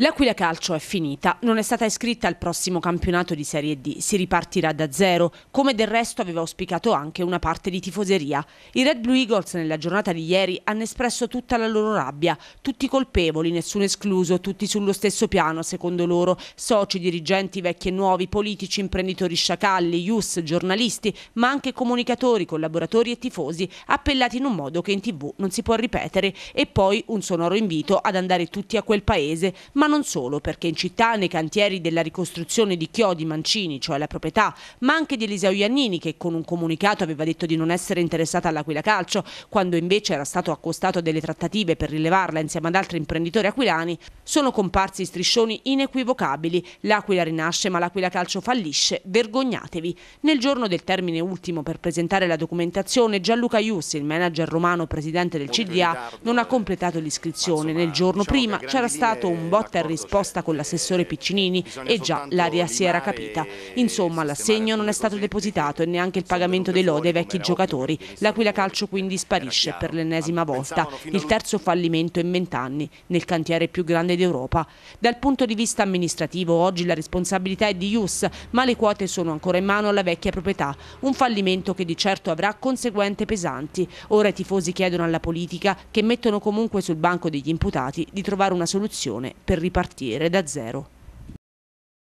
L'Aquila Calcio è finita, non è stata iscritta al prossimo campionato di Serie D, si ripartirà da zero, come del resto aveva auspicato anche una parte di tifoseria. I Red Blue Eagles nella giornata di ieri hanno espresso tutta la loro rabbia, tutti colpevoli, nessuno escluso, tutti sullo stesso piano secondo loro, soci, dirigenti vecchi e nuovi, politici, imprenditori sciacalli, ius, giornalisti, ma anche comunicatori, collaboratori e tifosi, appellati in un modo che in tv non si può ripetere e poi un sonoro invito ad andare tutti a quel paese, ma ma non solo, perché in città nei cantieri della ricostruzione di Chiodi Mancini, cioè la proprietà, ma anche di Eliseo Iannini che con un comunicato aveva detto di non essere interessata all'Aquila Calcio, quando invece era stato accostato a delle trattative per rilevarla insieme ad altri imprenditori aquilani, sono comparsi striscioni inequivocabili. L'Aquila rinasce ma l'Aquila Calcio fallisce, vergognatevi. Nel giorno del termine ultimo per presentare la documentazione Gianluca Iussi, il manager romano presidente del CDA, non ha eh. completato l'iscrizione. Nel giorno diciamo prima c'era stato un botta diretta risposta con l'assessore Piccinini e già l'aria si era capita. Insomma, l'assegno non è stato depositato e neanche il pagamento dei lodi ai vecchi giocatori, L'Aquila calcio quindi sparisce per l'ennesima volta, il terzo fallimento in vent'anni nel cantiere più grande d'Europa. Dal punto di vista amministrativo oggi la responsabilità è di Ius, ma le quote sono ancora in mano alla vecchia proprietà, un fallimento che di certo avrà conseguenze pesanti. Ora i tifosi chiedono alla politica, che mettono comunque sul banco degli imputati, di trovare una soluzione per risolvere ripartire da zero.